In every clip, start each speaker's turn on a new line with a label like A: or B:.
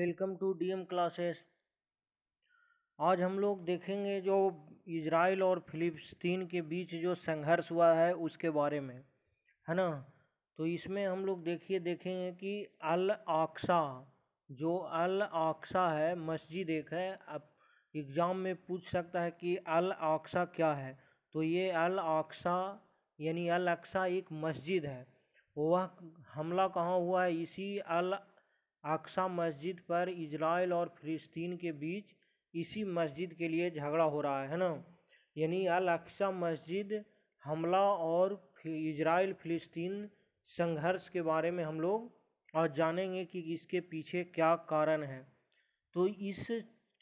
A: welcome to DM classes आज हम लोग देखेंगे जो इजराइल और फिलिस्तीन के बीच जो संघर्ष हुआ है उसके बारे में है ना तो इसमें हम लोग देखिए देखेंगे कि अल आक्सा जो अल आक्सा है मस्जिद एक है अब एग्ज़ाम में पूछ सकता है कि अल आक्सा क्या है तो ये अल आक्सा यानी अल अक्सा एक मस्जिद है वह हमला कहाँ हुआ है इसी अल अक्सा मस्जिद पर इजराइल और फिलिस्तीन के बीच इसी मस्जिद के लिए झगड़ा हो रहा है ना यानी अल अक्सा मस्जिद हमला और इजराइल फिलिस्तीन संघर्ष के बारे में हम लोग और जानेंगे कि इसके पीछे क्या कारण है तो इस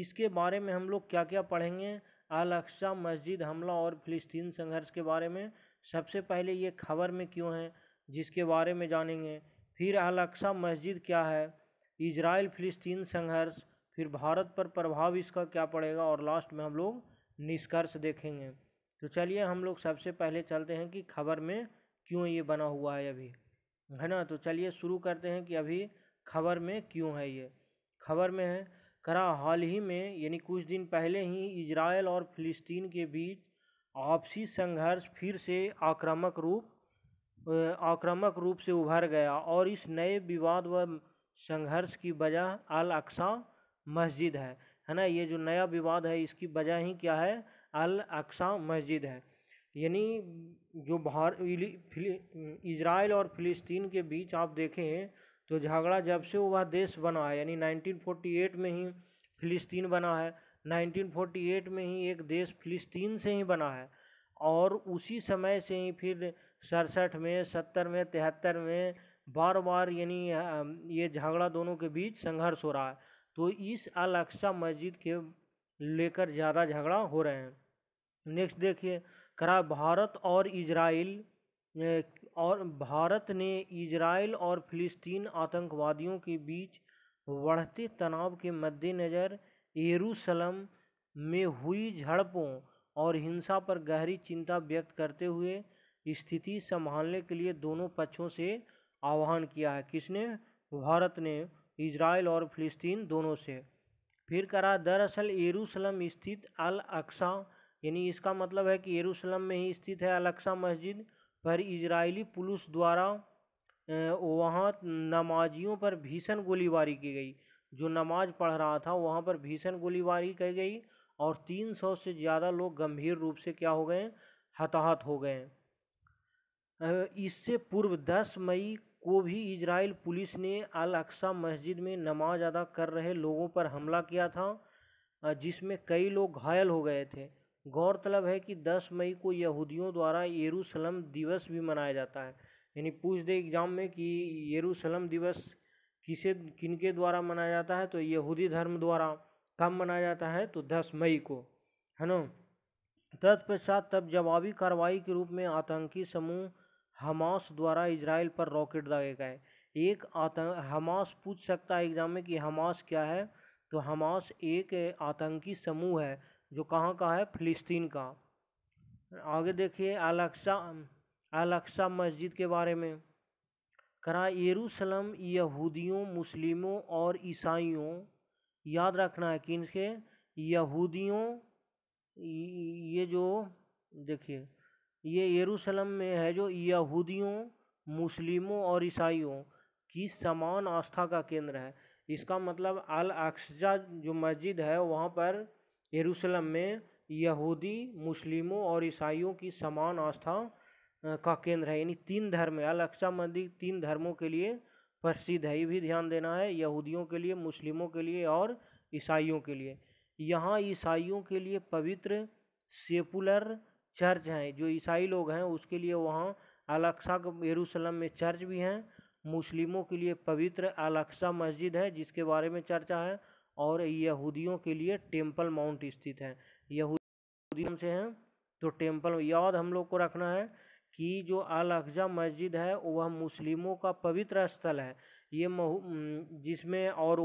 A: इसके बारे में हम लोग क्या क्या पढ़ेंगे अल अक्सा मस्जिद हमला और फ़लस्तीन संघर्ष के बारे में सबसे पहले ये खबर में क्यों है जिसके बारे में जानेंगे फिर अल अक्सा मस्जिद क्या है इसराइल फिलिस्तीन संघर्ष फिर भारत पर प्रभाव इसका क्या पड़ेगा और लास्ट में हम लोग निष्कर्ष देखेंगे तो चलिए हम लोग सबसे पहले चलते हैं कि खबर में क्यों ये बना हुआ है अभी है ना तो चलिए शुरू करते हैं कि अभी खबर में क्यों है ये खबर में है करा हाल ही में यानी कुछ दिन पहले ही इजराइल और फिलिस्तीन के बीच आपसी संघर्ष फिर से आक्रामक रूप आक्रामक रूप से उभर गया और इस नए विवाद व संघर्ष की वजह अल अक्सा मस्जिद है है ना ये जो नया विवाद है इसकी वजह ही क्या है अल अक्सा मस्जिद है यानी जो भार इसराइल और फिलिस्तीन के बीच आप देखें तो झगड़ा जब से हुआ देश बना है यानी 1948 में ही फिलिस्तीन बना है 1948 में ही एक देश फिलिस्तीन से ही बना है और उसी समय से ही फिर सड़सठ में सत्तर में तिहत्तर में बार बार यानी ये झगड़ा दोनों के बीच संघर्ष हो रहा है तो इस अल अक्सा मस्जिद के लेकर ज़्यादा झगड़ा हो रहे हैं नेक्स्ट देखिए करा भारत और इजराइल और भारत ने इजराइल और फिलिस्तीन आतंकवादियों के बीच बढ़ते तनाव के मद्देनज़र यरूशलम में हुई झड़पों और हिंसा पर गहरी चिंता व्यक्त करते हुए स्थिति संभालने के लिए दोनों पक्षों से आह्वान किया है किसने भारत ने इसराइल और फिलिस्तीन दोनों से फिर करा दरअसल यरूशलम स्थित अल अक्सा यानी इसका मतलब है कि यरूशलम में ही स्थित है अल अक्सा मस्जिद पर इजरायली पुलिस द्वारा वहाँ नमाजियों पर भीषण गोलीबारी की गई जो नमाज पढ़ रहा था वहाँ पर भीषण गोलीबारी की गई और 300 से ज़्यादा लोग गंभीर रूप से क्या हो गए हताहत हो गए इससे पूर्व 10 मई को भी इजरायल पुलिस ने अल अक्सा मस्जिद में नमाज अदा कर रहे लोगों पर हमला किया था जिसमें कई लोग घायल हो गए थे गौरतलब है कि 10 मई को यहूदियों द्वारा यरूशलम दिवस भी मनाया जाता है यानी पूछ दे एग्ज़ाम में कि यरूशलम दिवस किसे किनके द्वारा मनाया जाता है तो यहूदी धर्म द्वारा कब मनाया जाता है तो 10 मई को है न तत्पश्चात तब जवाबी कार्रवाई के रूप में आतंकी समूह हमास द्वारा इसराइल पर रॉकेट दागे गए एक आतंक हमास पूछ सकता है एग्ज़ाम में कि हमास क्या है तो हमास एक आतंकी समूह है जो कहाँ का है फिलिस्तीन का आगे देखिए अलक्सा अलक्सा मस्जिद के बारे में करा यरूशलम यहूदियों मुस्लिमों और ईसाइयों याद रखना है कि इनके यहूदियों ये जो देखिए ये यरूशलम में है जो यहूदियों मुस्लिमों और ईसाइयों की समान आस्था का केंद्र है इसका मतलब अल अक्सजा जो मस्जिद है वहाँ पर यरूशलम में यहूदी मुस्लिमों और ईसाइयों की समान आस्था का केंद्र है यानी तीन धर्म है अल अक्सा मस्जिद तीन धर्मों के लिए प्रसिद्ध है ये भी ध्यान देना है यहूदियों के लिए मुस्लिमों के लिए और ईसाइयों के लिए यहाँ ईसाइयों के लिए पवित्र सेपुलर चर्च हैं जो ईसाई लोग हैं उसके लिए वहाँ अलक्सा यरूशलम में चर्च भी हैं मुस्लिमों के लिए पवित्र अलक्सा मस्जिद है जिसके बारे में चर्चा है और यहूदियों के लिए टेम्पल माउंट स्थित है यहूदियों से हैं तो टेम्पल याद हम लोग को रखना है कि जो अलअजा मस्जिद है वह मुस्लिमों का पवित्र स्थल है ये जिसमें और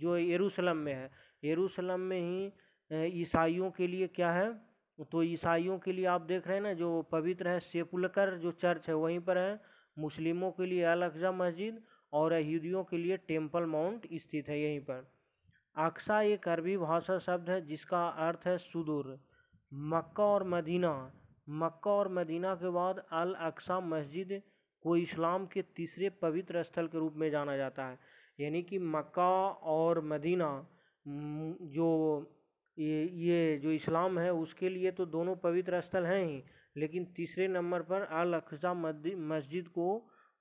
A: जो यरूशलम में है यरूशलम में ही ईसाइयों के लिए क्या है तो ईसाइयों के लिए आप देख रहे हैं ना जो पवित्र है सेपुलकर जो चर्च है वहीं पर है मुस्लिमों के लिए अलगजा मस्जिद और यहूदियों के लिए टेम्पल माउंट स्थित है यहीं पर अक्सा एक अरबी भाषा शब्द है जिसका अर्थ है सुदूर मक्का और मदीना मक्का और मदीना के बाद अल अक्सा मस्जिद को इस्लाम के तीसरे पवित्र स्थल के रूप में जाना जाता है यानी कि मक्का और मदीना जो ये ये जो इस्लाम है उसके लिए तो दोनों पवित्र स्थल हैं ही लेकिन तीसरे नंबर पर अल अक्सा मस्जिद को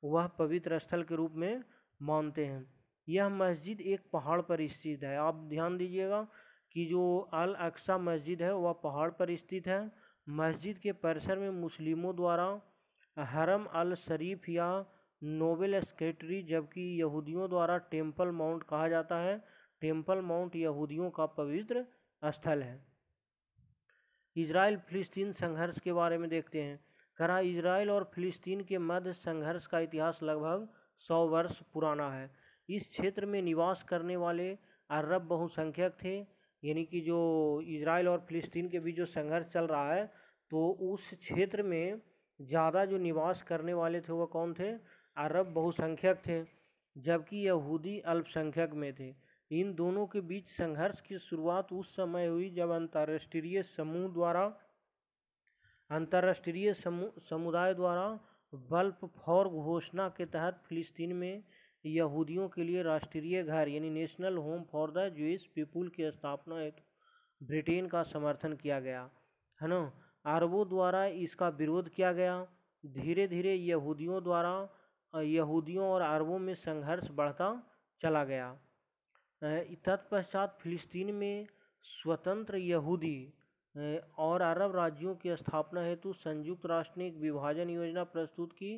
A: वह पवित्र स्थल के रूप में मानते हैं यह मस्जिद एक पहाड़ पर स्थित है आप ध्यान दीजिएगा कि जो अल अक्सा मस्जिद है वह पहाड़ पर स्थित है मस्जिद के परिसर में मुस्लिमों द्वारा हरम अल शरीफ या नोबेल स्केटरी जबकि यहूदियों द्वारा टेम्पल माउंट कहा जाता है टेम्पल माउंट यहूदियों का पवित्र स्थल है इसराइल फिलिस्तीन संघर्ष के बारे में देखते हैं कहा इसराइल और फिलिस्तीन के मध्य संघर्ष का इतिहास लगभग सौ वर्ष पुराना है इस क्षेत्र में निवास करने वाले अरब बहुसंख्यक थे यानी कि जो इसराइल और फिलिस्तीन के बीच जो संघर्ष चल रहा है तो उस क्षेत्र में ज़्यादा जो निवास करने वाले थे वह कौन थे अरब बहुसंख्यक थे जबकि यहूदी अल्पसंख्यक में थे इन दोनों के बीच संघर्ष की शुरुआत उस समय हुई जब अंतर्राष्ट्रीय समूह द्वारा अंतर्राष्ट्रीय समुदाय द्वारा बल्प फॉर घोषणा के तहत फिलिस्तीन में यहूदियों के लिए राष्ट्रीय घर यानी national home for the Jews people की स्थापना हेतु ब्रिटेन का समर्थन किया गया है ना अरबों द्वारा इसका विरोध किया गया धीरे धीरे यहूदियों द्वारा यहूदियों और अरबों में संघर्ष बढ़ता चला गया तत्पश्चात फिलिस्तीन में स्वतंत्र यहूदी और अरब राज्यों की स्थापना हेतु संयुक्त राष्ट्र ने एक विभाजन योजना प्रस्तुत की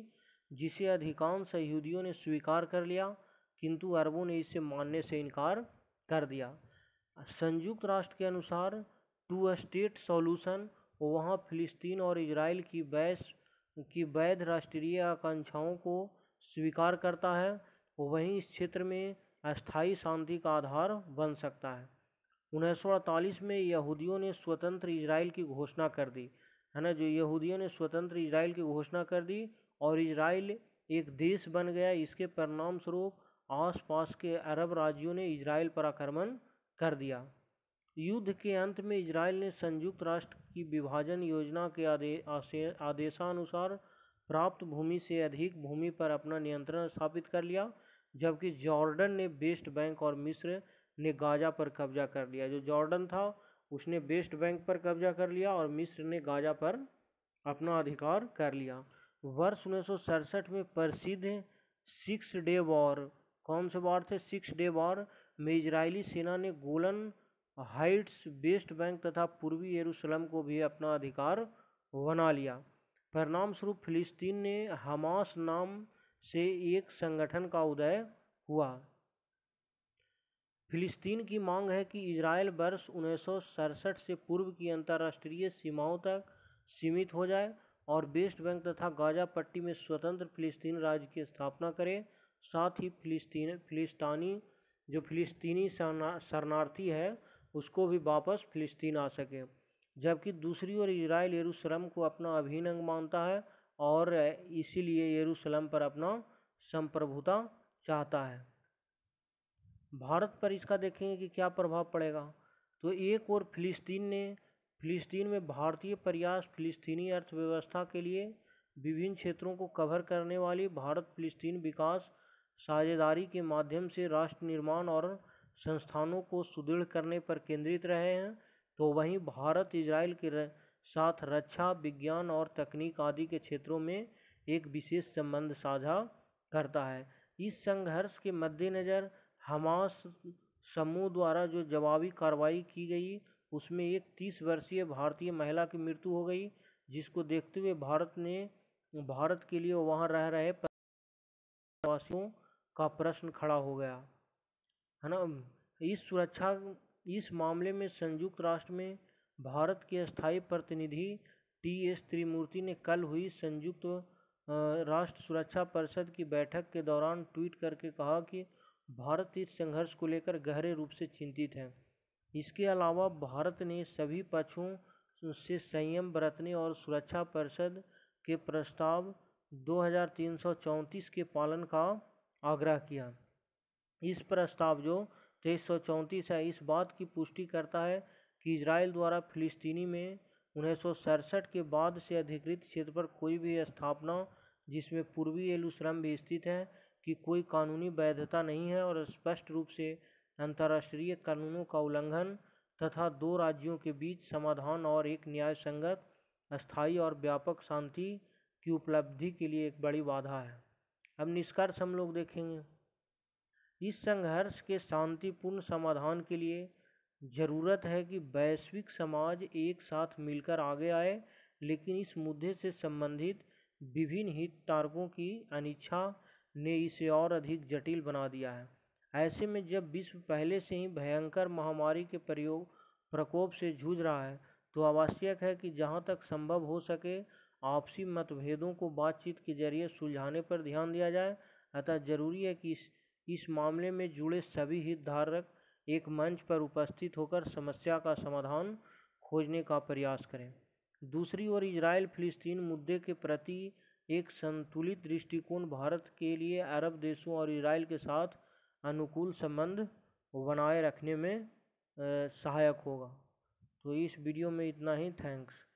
A: जिसे अधिकांश यहूदियों ने स्वीकार कर लिया किंतु अरबों ने इसे मानने से इनकार कर दिया संयुक्त राष्ट्र के अनुसार टू स्टेट सॉल्यूशन वहाँ फिलिस्तीन और इजराइल की बैस की वैध राष्ट्रीय आकांक्षाओं को स्वीकार करता है वहीं इस क्षेत्र में अस्थाई शांति का आधार बन सकता है उन्नीस में यहूदियों ने स्वतंत्र इसराइल की घोषणा कर दी है ना जो यहूदियों ने स्वतंत्र इसराइल की घोषणा कर दी और इसराइल एक देश बन गया इसके परिणाम स्वरूप आसपास के अरब राज्यों ने इसराइल पर आक्रमण कर दिया युद्ध के अंत में इसराइल ने संयुक्त राष्ट्र की विभाजन योजना के आदे आदेशानुसार प्राप्त भूमि से अधिक भूमि पर अपना नियंत्रण स्थापित कर लिया जबकि जॉर्डन ने वेस्ट बैंक और मिस्र ने गाजा पर कब्जा कर लिया जो जॉर्डन था उसने वेस्ट बैंक पर कब्जा कर लिया और मिस्र ने गाजा पर अपना अधिकार कर लिया वर्ष उन्नीस में प्रसिद्ध सिक्स डे वॉर कौन से वॉर थे सिक्स डे वॉर में इजरायली सेना ने गोलन हाइट्स वेस्ट बैंक तथा पूर्वी यरूशलेम को भी अपना अधिकार बना लिया परिणाम स्वरूप फिलिस्तीन ने हमास नाम से एक संगठन का उदय हुआ फिलिस्तीन की मांग है कि इसराइल वर्ष उन्नीस से पूर्व की अंतर्राष्ट्रीय सीमाओं तक सीमित हो जाए और वेस्ट बैंक तथा गाजा पट्टी में स्वतंत्र फिलिस्तीन राज्य की स्थापना करे साथ ही फिलिस्तीन फिलिस्तानी जो फिलिस्तीनी शरणार्थी है उसको भी वापस फिलिस्तीन आ सके जबकि दूसरी ओर इसराइल यरूशलम को अपना अभिन्न अंग मानता है और इसीलिए यरूशलेम पर अपना संप्रभुता चाहता है भारत पर इसका देखेंगे कि क्या प्रभाव पड़ेगा तो एक और फिलिस्तीन ने फिलिस्तीन में भारतीय प्रयास फिलिस्तीनी अर्थव्यवस्था के लिए विभिन्न क्षेत्रों को कवर करने वाली भारत फिलिस्तीन विकास साझेदारी के माध्यम से राष्ट्र निर्माण और संस्थानों को सुदृढ़ करने पर केंद्रित रहे हैं तो वहीं भारत इजराइल के साथ रक्षा विज्ञान और तकनीक आदि के क्षेत्रों में एक विशेष संबंध साझा करता है इस संघर्ष के मद्देनज़र हमास समूह द्वारा जो जवाबी कार्रवाई की गई उसमें एक तीस वर्षीय भारतीय महिला की मृत्यु हो गई जिसको देखते हुए भारत ने भारत के लिए वहाँ रह रहे प्रवासियों का प्रश्न खड़ा हो गया है ना इस सुरक्षा इस मामले में संयुक्त राष्ट्र में भारत के स्थायी प्रतिनिधि टी एस त्रिमूर्ति ने कल हुई संयुक्त राष्ट्र सुरक्षा परिषद की बैठक के दौरान ट्वीट करके कहा कि भारत इस संघर्ष को लेकर गहरे रूप से चिंतित है इसके अलावा भारत ने सभी पक्षों से संयम बरतने और सुरक्षा परिषद के प्रस्ताव 2334 के पालन का आग्रह किया इस प्रस्ताव जो तेईस है इस बात की पुष्टि करता है कि इसराइल द्वारा फिलिस्तीनी में उन्नीस के बाद से अधिकृत क्षेत्र पर कोई भी स्थापना जिसमें पूर्वी एलुश्रम भी स्थित है कि कोई कानूनी वैधता नहीं है और स्पष्ट रूप से अंतर्राष्ट्रीय कानूनों का उल्लंघन तथा दो राज्यों के बीच समाधान और एक न्याय संगत स्थायी और व्यापक शांति की उपलब्धि के लिए एक बड़ी बाधा है अब निष्कर्ष हम लोग देखेंगे इस संघर्ष के शांतिपूर्ण समाधान के लिए ज़रूरत है कि वैश्विक समाज एक साथ मिलकर आगे आए लेकिन इस मुद्दे से संबंधित विभिन्न हितधारकों की अनिच्छा ने इसे और अधिक जटिल बना दिया है ऐसे में जब विश्व पहले से ही भयंकर महामारी के प्रयोग प्रकोप से जूझ रहा है तो आवश्यक है कि जहाँ तक संभव हो सके आपसी मतभेदों को बातचीत के जरिए सुलझाने पर ध्यान दिया जाए अतः जरूरी है कि इस इस मामले में जुड़े सभी हितधारक एक मंच पर उपस्थित होकर समस्या का समाधान खोजने का प्रयास करें दूसरी ओर इजराइल फिलिस्तीन मुद्दे के प्रति एक संतुलित दृष्टिकोण भारत के लिए अरब देशों और इजराइल के साथ अनुकूल संबंध बनाए रखने में सहायक होगा तो इस वीडियो में इतना ही थैंक्स